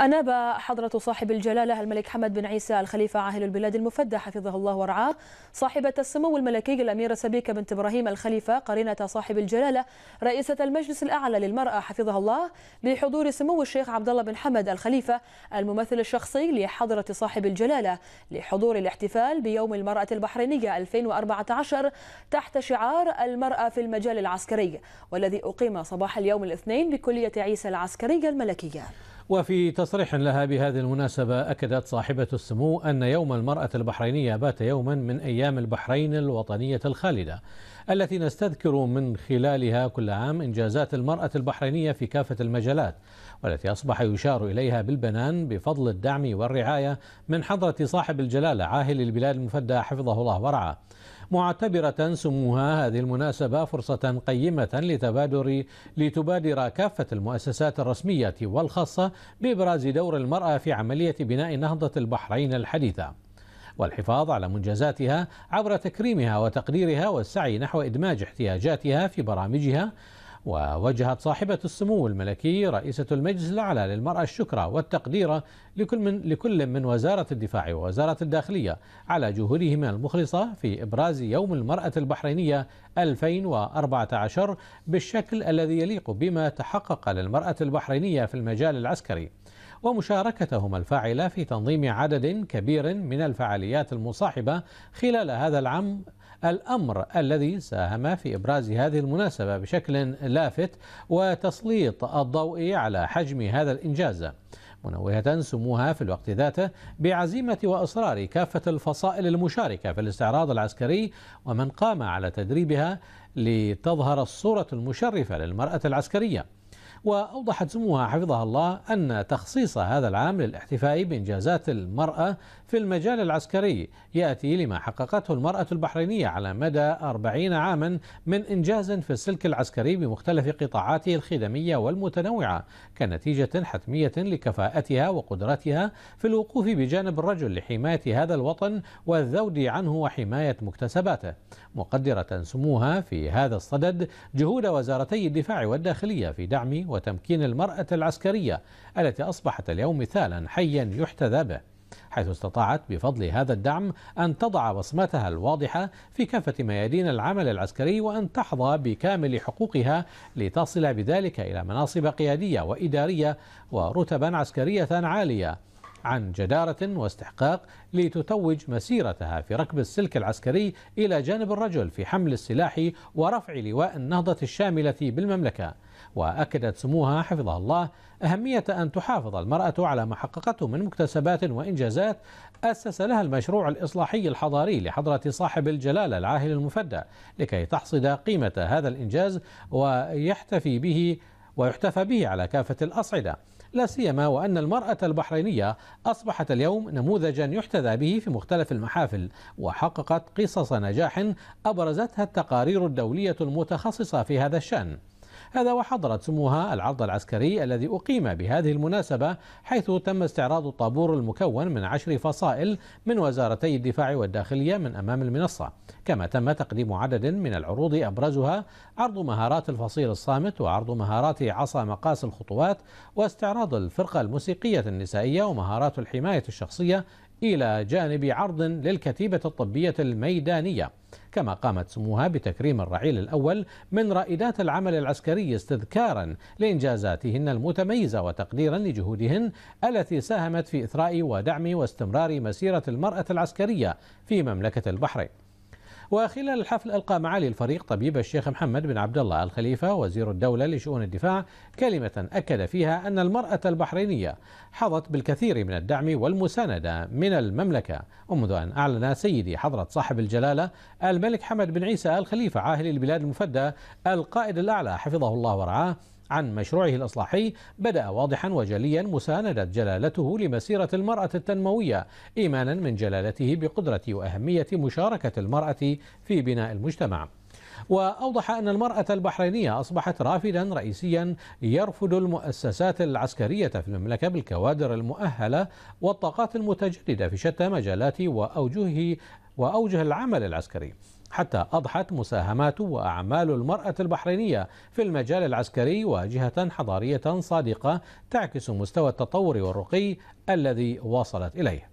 أناب حضرة صاحب الجلالة الملك حمد بن عيسى الخليفة عاهل البلاد المفدى حفظه الله ورعاه صاحبة السمو الملكي الأميرة سبيكة بنت إبراهيم الخليفة قرينة صاحب الجلالة رئيسة المجلس الأعلى للمرأة حفظه الله بحضور سمو الشيخ عبد الله بن حمد الخليفة الممثل الشخصي لحضرة صاحب الجلالة لحضور الاحتفال بيوم المرأة البحرينية 2014 تحت شعار المرأة في المجال العسكري والذي أقيم صباح اليوم الاثنين بكلية عيسى العسكرية الملكية وفي تصريح لها بهذه المناسبة أكدت صاحبة السمو أن يوم المرأة البحرينية بات يوما من أيام البحرين الوطنية الخالدة التي نستذكر من خلالها كل عام إنجازات المرأة البحرينية في كافة المجالات والتي أصبح يشار إليها بالبنان بفضل الدعم والرعاية من حضرة صاحب الجلالة عاهل البلاد المفدى حفظه الله ورعاه معتبرة سموها هذه المناسبة فرصة قيمة لتبادر لتبادر كافة المؤسسات الرسمية والخاصة بإبراز دور المرأة في عملية بناء نهضة البحرين الحديثة والحفاظ على منجزاتها عبر تكريمها وتقديرها والسعي نحو إدماج احتياجاتها في برامجها ووجهت صاحبة السمو الملكي رئيسة المجلس الأعلى للمرأة الشكر والتقدير لكل من, لكل من وزارة الدفاع ووزارة الداخلية على جهودهما المخلصة في إبراز يوم المرأة البحرينية 2014 بالشكل الذي يليق بما تحقق للمرأة البحرينية في المجال العسكري ومشاركتهم الفاعلة في تنظيم عدد كبير من الفعاليات المصاحبة خلال هذا العام الأمر الذي ساهم في إبراز هذه المناسبة بشكل لافت وتسليط الضوء على حجم هذا الإنجاز منوهة سموها في الوقت ذاته بعزيمة وإصرار كافة الفصائل المشاركة في الاستعراض العسكري ومن قام على تدريبها لتظهر الصورة المشرفة للمرأة العسكرية وأوضحت سموها حفظها الله أن تخصيص هذا العام للاحتفاء بإنجازات المرأة في المجال العسكري يأتي لما حققته المرأة البحرينية على مدى 40 عاما من إنجاز في السلك العسكري بمختلف قطاعاته الخدمية والمتنوعة كنتيجة حتمية لكفاءتها وقدرتها في الوقوف بجانب الرجل لحماية هذا الوطن والذود عنه وحماية مكتسباته مقدرة سموها في هذا الصدد جهود وزارتي الدفاع والداخلية في دعم وتمكين المرأة العسكرية التي أصبحت اليوم مثالا حيا يحتذى به حيث استطاعت بفضل هذا الدعم أن تضع بصمتها الواضحة في كافة ميادين العمل العسكري وأن تحظى بكامل حقوقها لتصل بذلك إلى مناصب قيادية وإدارية ورتبا عسكرية عالية عن جدارة واستحقاق لتتوج مسيرتها في ركب السلك العسكري إلى جانب الرجل في حمل السلاح ورفع لواء النهضة الشاملة بالمملكة وأكدت سموها حفظها الله أهمية أن تحافظ المرأة على ما حققته من مكتسبات وإنجازات أسس لها المشروع الإصلاحي الحضاري لحضرة صاحب الجلالة العاهل المفدى لكي تحصد قيمة هذا الإنجاز ويحتفي به ويحتفى به على كافة الأصعدة لا سيما وأن المرأة البحرينية أصبحت اليوم نموذجا يحتذى به في مختلف المحافل وحققت قصص نجاح أبرزتها التقارير الدولية المتخصصة في هذا الشأن هذا وحضرت سموها العرض العسكري الذي أقيم بهذه المناسبة حيث تم استعراض الطابور المكون من عشر فصائل من وزارتي الدفاع والداخلية من أمام المنصة كما تم تقديم عدد من العروض أبرزها عرض مهارات الفصيل الصامت وعرض مهارات عصا مقاس الخطوات واستعراض الفرقة الموسيقية النسائية ومهارات الحماية الشخصية إلى جانب عرض للكتيبة الطبية الميدانية كما قامت سموها بتكريم الرعيل الأول من رائدات العمل العسكري استذكارا لإنجازاتهن المتميزة وتقديرا لجهودهن التي ساهمت في إثراء ودعم واستمرار مسيرة المرأة العسكرية في مملكة البحرين وخلال الحفل ألقى معالي الفريق طبيب الشيخ محمد بن عبد الله الخليفة وزير الدولة لشؤون الدفاع كلمة أكد فيها أن المرأة البحرينية حظت بالكثير من الدعم والمساندة من المملكة ومنذ أن أعلن سيدي حضرة صاحب الجلالة الملك حمد بن عيسى الخليفة عاهل البلاد المفدى القائد الأعلى حفظه الله ورعاه عن مشروعه الإصلاحي بدأ واضحا وجليا مساندة جلالته لمسيرة المرأة التنموية إيمانا من جلالته بقدرة وأهمية مشاركة المرأة في بناء المجتمع وأوضح أن المرأة البحرينية أصبحت رافدا رئيسيا يرفض المؤسسات العسكرية في المملكة بالكوادر المؤهلة والطاقات المتجددة في شتى مجالات وأوجه وأوجه العمل العسكري حتى أضحت مساهمات وأعمال المرأة البحرينية في المجال العسكري واجهة حضارية صادقة تعكس مستوى التطور والرقي الذي وصلت إليه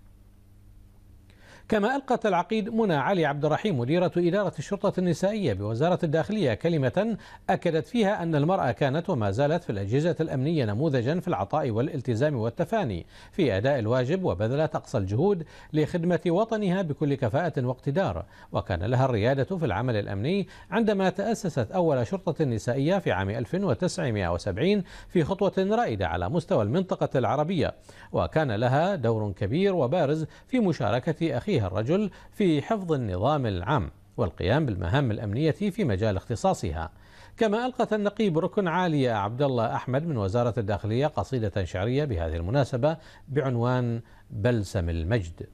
كما ألقت العقيد منى علي عبد الرحيم مديرة إدارة الشرطة النسائية بوزارة الداخلية كلمة أكدت فيها أن المرأة كانت وما زالت في الأجهزة الأمنية نموذجا في العطاء والالتزام والتفاني في أداء الواجب وبذلت أقصى الجهود لخدمة وطنها بكل كفاءة واقتدار وكان لها الريادة في العمل الأمني عندما تأسست أول شرطة نسائية في عام 1970 في خطوة رائدة على مستوى المنطقة العربية وكان لها دور كبير وبارز في مشاركة أخيها عليها الرجل في حفظ النظام العام والقيام بالمهام الأمنية في مجال اختصاصها كما ألقت النقيب ركن عالية عبد الله أحمد من وزارة الداخلية قصيدة شعرية بهذه المناسبة بعنوان بلسم المجد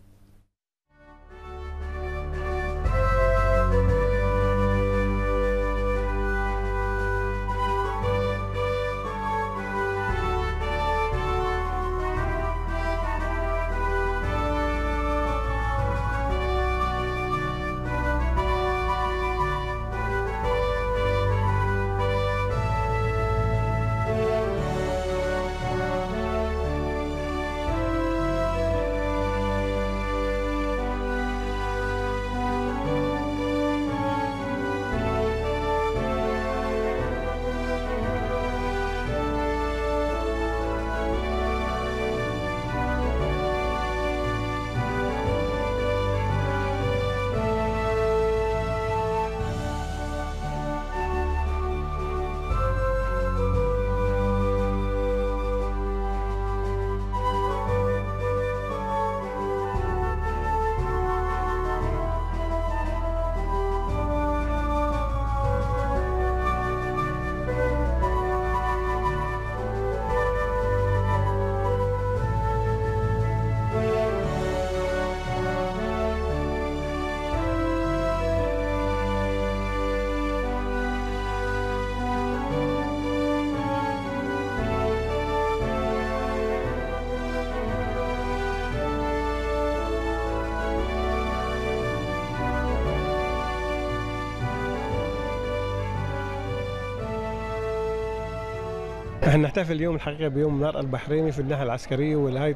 نحن نحتفل اليوم الحقيقه بيوم النار البحريني في الناحيه العسكريه والهاي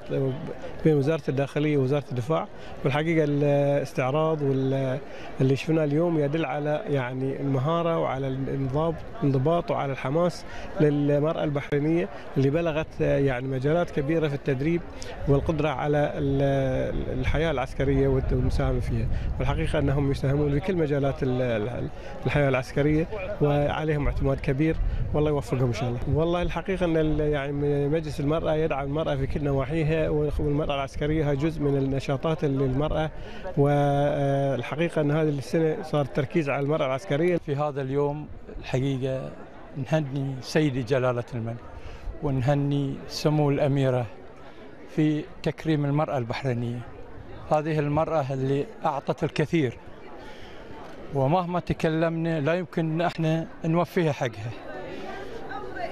بين وزاره الداخليه ووزاره الدفاع والحقيقه الاستعراض واللي شفناه اليوم يدل على يعني المهاره وعلى الانضباط انضباط وعلى الحماس للمراه البحرينيه اللي بلغت يعني مجالات كبيره في التدريب والقدره على الحياه العسكريه والمساهمه فيها والحقيقه انهم يساهمون بكل مجالات الحياه العسكريه وعليهم اعتماد كبير والله يوفقهم ان شاء الله والله الحقيقه الحقيقه ان يعني مجلس المراه يدعم المراه في كل نواحيها والمراه العسكريه جزء من النشاطات للمراه والحقيقه آه، ان هذه السنه صار التركيز على المراه العسكريه في هذا اليوم الحقيقه نهني سيدي جلاله الملك ونهني سمو الاميره في تكريم المراه البحرينيه هذه المراه اللي اعطت الكثير ومهما تكلمنا لا يمكن احنا نوفيها حقها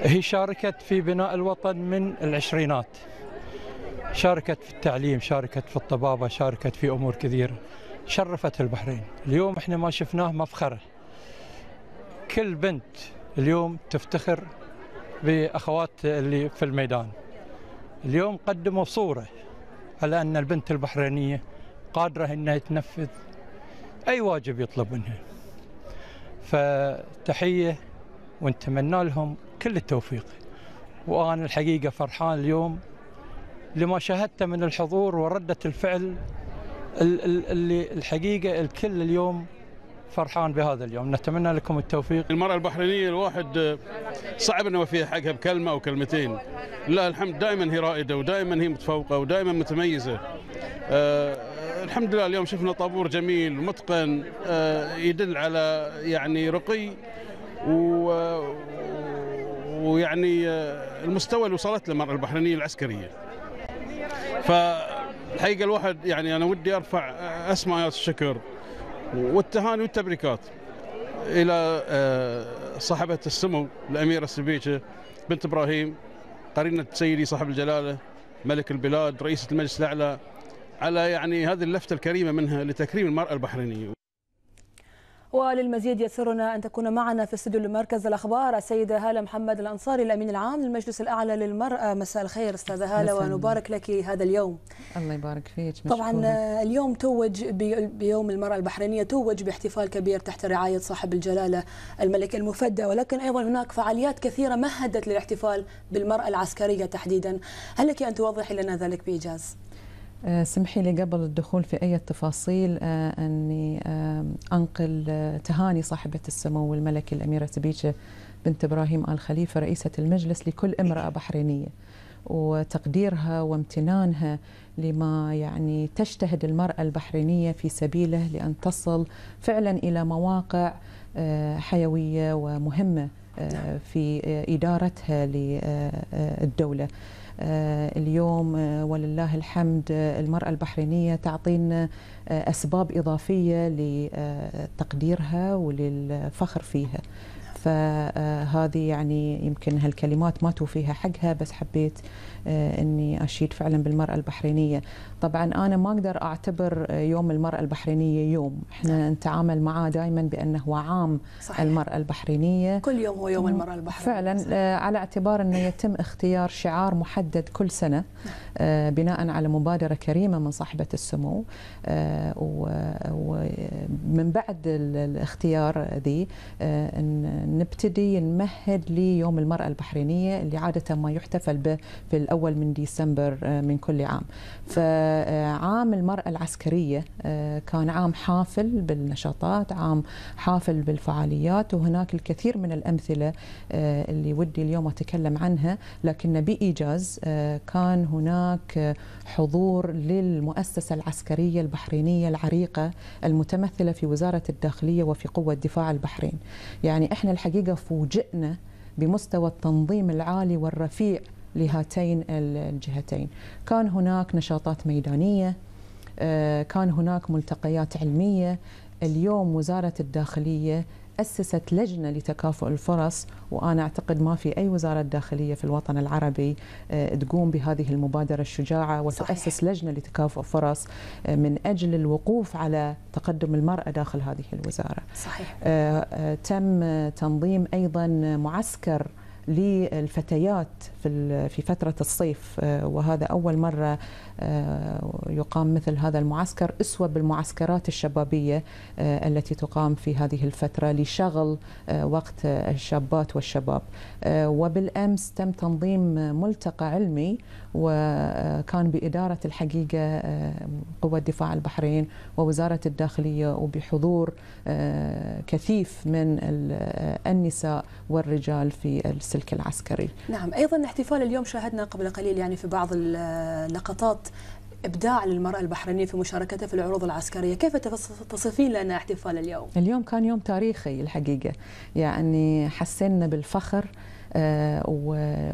هي شاركت في بناء الوطن من العشرينات شاركت في التعليم شاركت في الطبابة شاركت في أمور كثيرة شرفت البحرين اليوم احنا ما شفناه مفخرة كل بنت اليوم تفتخر بأخوات اللي في الميدان اليوم قدموا صورة على أن البنت البحرينية قادرة أنها تنفذ أي واجب يطلب منها فتحية ونتمنى لهم كل التوفيق وأنا الحقيقة فرحان اليوم لما شاهدته من الحضور وردة الفعل اللي الحقيقة الكل اليوم فرحان بهذا اليوم نتمنى لكم التوفيق المرأة البحرينية الواحد صعب أنه فيها حقها بكلمة أو كلمتين لا الحمد دائما هي رائدة ودائما هي متفوقة ودائما متميزة أه الحمد لله اليوم شفنا طابور جميل متقن أه يدل على يعني رقي و ويعني آه، المستوى اللي وصلت له المراه البحرينيه العسكريه فالحقيقه الواحد يعني انا ودي ارفع آه، اسماء الشكر والتهاني والتبريكات الى آه، صاحبه السمو الاميره السبيشة بنت ابراهيم قرينه سيدي صاحب الجلاله ملك البلاد رئيسه المجلس الاعلى على يعني هذه اللفته الكريمه منها لتكريم المراه البحرينيه وللمزيد يسرنا أن تكون معنا في استوديو المركز الأخبار السيدة هالة محمد الأنصاري الأمين العام للمجلس الأعلى للمرأة مساء الخير أستاذة هالة ونبارك لك هذا اليوم الله يبارك فيك مشكورة. طبعا آه، اليوم توج بيوم المرأة البحرينية توج باحتفال كبير تحت رعاية صاحب الجلالة الملك المفدى ولكن أيضا هناك فعاليات كثيرة مهدت للاحتفال بالمرأة العسكرية تحديدا هل لك أن توضحي لنا ذلك بإيجاز؟ آه، سمحي لي قبل الدخول في أي تفاصيل آه، أني أنقل آه، تهاني صاحبة السمو الملكي الأميرة بيتشة بنت إبراهيم آل خليفة رئيسة المجلس لكل امرأة إيه. بحرينية وتقديرها وامتنانها لما يعني تجتهد المرأة البحرينية في سبيله لأن تصل فعلا إلى مواقع حيوية ومهمة نعم. في إدارتها للدولة آه، اليوم آه، ولله الحمد آه، المرأة البحرينية تعطينا أسباب إضافية لتقديرها وللفخر فيها فهذه يعني يمكن هالكلمات ما توفيها حقها بس حبيت اني اشيد فعلا بالمراه البحرينيه طبعا انا ما اقدر اعتبر يوم المراه البحرينيه يوم، احنا نعم. نتعامل معاه دائما بانه هو عام صحيح. المراه البحرينيه كل يوم هو يوم المراه البحرينيه فعلا صحيح. آه، على اعتبار انه يتم اختيار شعار محدد كل سنه نعم. آه، بناء على مبادره كريمه من صاحبه السمو آه، ومن بعد الاختيار ذي نبتدي نمهد ليوم المراه البحرينيه اللي عاده ما يحتفل به في الاول من ديسمبر من كل عام. ف عام المرأة العسكرية آه، كان عام حافل بالنشاطات عام حافل بالفعاليات وهناك الكثير من الأمثلة آه، اللي ودي اليوم أتكلم عنها لكن بإيجاز آه، كان هناك حضور للمؤسسة العسكرية البحرينية العريقة المتمثلة في وزارة الداخلية وفي قوة دفاع البحرين يعني إحنا الحقيقة فوجئنا بمستوى التنظيم العالي والرفيع لهاتين الجهتين كان هناك نشاطات ميدانية آه، كان هناك ملتقيات علمية اليوم وزارة الداخلية أسست لجنة لتكافؤ الفرص وأنا أعتقد ما في أي وزارة داخلية في الوطن العربي آه، تقوم بهذه المبادرة الشجاعة وتؤسس صحيح. لجنة لتكافؤ فرص آه، من أجل الوقوف على تقدم المرأة داخل هذه الوزارة صحيح. تم تنظيم أيضا معسكر للفتيات في في فترة الصيف آه، وهذا أول مرة آه، يقام مثل هذا المعسكر أسوة بالمعسكرات الشبابية آه، التي تقام في هذه الفترة لشغل وقت الشابات والشباب وبالأمس تم تنظيم ملتقى علمي وكان بإدارة الحقيقة قوة دفاع البحرين ووزارة الداخلية وبحضور كثيف من النساء والرجال في السجن السلك العسكري نعم أيضا احتفال اليوم شاهدنا قبل قليل يعني في بعض اللقطات إبداع للمرأة البحرينية في مشاركتها في العروض العسكرية كيف تصفين لنا احتفال اليوم؟ اليوم كان يوم تاريخي الحقيقة يعني حسينا بالفخر آه،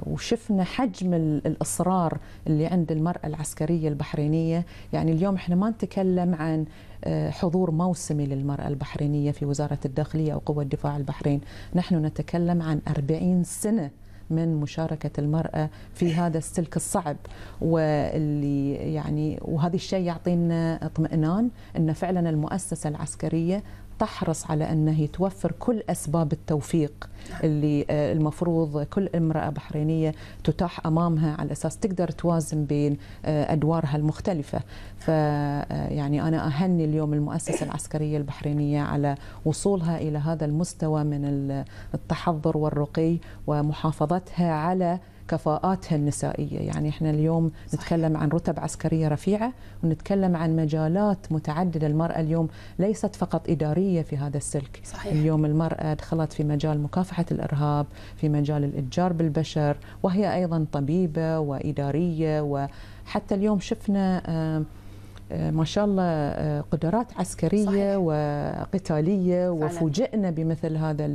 وشفنا حجم الإصرار اللي عند المرأة العسكرية البحرينية يعني اليوم احنا ما نتكلم عن آه، حضور موسمي للمرأة البحرينية في وزارة الداخلية أو قوة دفاع البحرين نحن نتكلم عن 40 سنة من مشاركة المرأة في هذا السلك الصعب واللي يعني وهذا الشيء يعطينا اطمئنان أن فعلا المؤسسة العسكرية تحرص على أنه توفر كل أسباب التوفيق نعم. اللي آه، المفروض كل امرأة بحرينية تتاح أمامها على أساس تقدر توازن بين آه، أدوارها المختلفة فيعني آه، أنا أهني اليوم المؤسسة العسكرية البحرينية على وصولها إلى هذا المستوى من التحضر والرقي ومحافظتها على كفاءاتها النسائيه، يعني احنا اليوم صحيح. نتكلم عن رتب عسكريه رفيعه ونتكلم عن مجالات متعدده، المراه اليوم ليست فقط اداريه في هذا السلك، صحيح. اليوم المراه دخلت في مجال مكافحه الارهاب، في مجال الاتجار بالبشر، وهي ايضا طبيبه واداريه وحتى اليوم شفنا آه، ما شاء الله آه، قدرات عسكريه صحيح. وقتاليه وفوجئنا بمثل هذا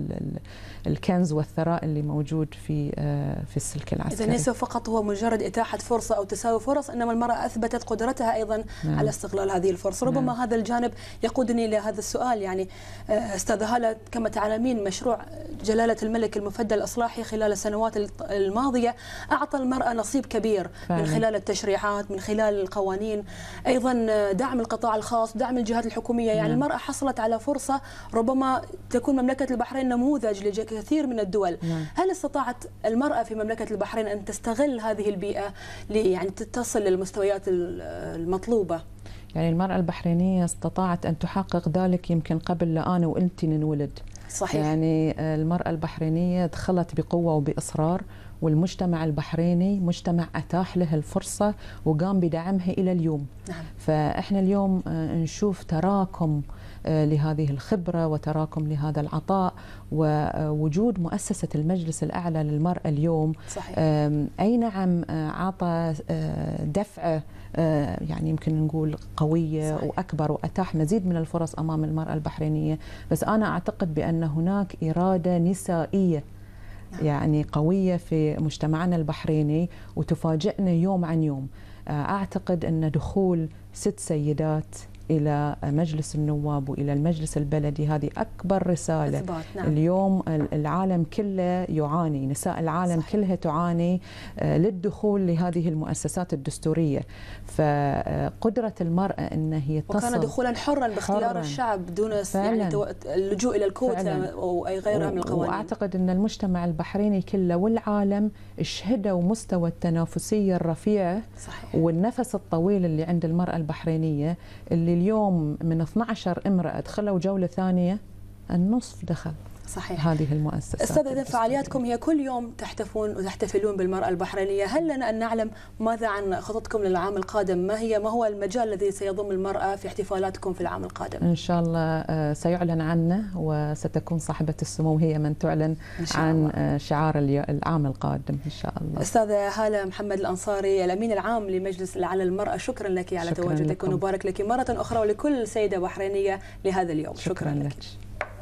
الكنز والثراء اللي موجود في آه، في السلك العسكري. اذا ليس فقط هو مجرد اتاحه فرصه او تساوي فرص انما المراه اثبتت قدرتها ايضا نعم. على استغلال هذه الفرص، ربما نعم. هذا الجانب يقودني الى هذا السؤال يعني استاذه هاله كما تعلمين مشروع جلاله الملك المفدى الاصلاحي خلال السنوات الماضيه اعطى المراه نصيب كبير فعلا. من خلال التشريعات، من خلال القوانين، ايضا دعم القطاع الخاص دعم الجهات الحكوميه يعني نعم. المراه حصلت على فرصه ربما تكون مملكه البحرين نموذج لكثير من الدول نعم. هل استطاعت المراه في مملكه البحرين ان تستغل هذه البيئه يعني تصل للمستويات المطلوبه يعني المرأة البحرينية استطاعت أن تحقق ذلك يمكن قبل لا أنا وأنت ننولد صحيح. يعني المرأة البحرينية دخلت بقوة وبإصرار والمجتمع البحريني مجتمع أتاح له الفرصة وقام بدعمها إلى اليوم نعم. فإحنا اليوم آه، نشوف تراكم آه، لهذه الخبرة وتراكم لهذا العطاء ووجود آه، مؤسسة المجلس الأعلى للمرأة اليوم صحيح. أي نعم عطى دفعة يعني يمكن نقول قوية صحيح. وأكبر وأتاح مزيد من الفرص أمام المرأة البحرينية بس أنا أعتقد بأن هناك إرادة نسائية نعم. يعني قوية في مجتمعنا البحريني وتفاجئنا يوم عن يوم آه، أعتقد أن دخول ست سيدات الى مجلس النواب والى المجلس البلدي هذه اكبر رساله إثبات. نعم. اليوم العالم كله يعاني نساء العالم صحيح. كلها تعاني آه، للدخول لهذه المؤسسات الدستوريه فقدره آه، المراه ان هي تصل وكان دخولا حرا باختيار حراً. الشعب دون يعني فعلاً. يعني اللجوء الى الكوتا او اي غيرها من القوانين واعتقد ان المجتمع البحريني كله والعالم شهدوا مستوى التنافسيه الرفيعه صحيح. والنفس الطويل اللي عند المراه البحرينيه اللي اليوم من 12 امرأة دخلوا جولة ثانية النصف دخل صحيح هذه المؤسسه استاذ اذا فعالياتكم هي كل يوم تحتفون وتحتفلون بالمراه البحرينيه، هل لنا ان نعلم ماذا عن خططكم للعام القادم؟ ما هي ما هو المجال الذي سيضم المراه في احتفالاتكم في العام القادم؟ ان شاء الله آه، سيعلن عنه وستكون صاحبه السمو هي من تعلن إن شاء الله. عن آه، شعار العام القادم ان شاء الله. استاذه هاله محمد الانصاري الامين العام لمجلس على المراه، شكرا لك على شكرا تواجدك لكم. ونبارك لك مره اخرى ولكل سيده بحرينيه لهذا اليوم، شكرا, شكرا لك. لك.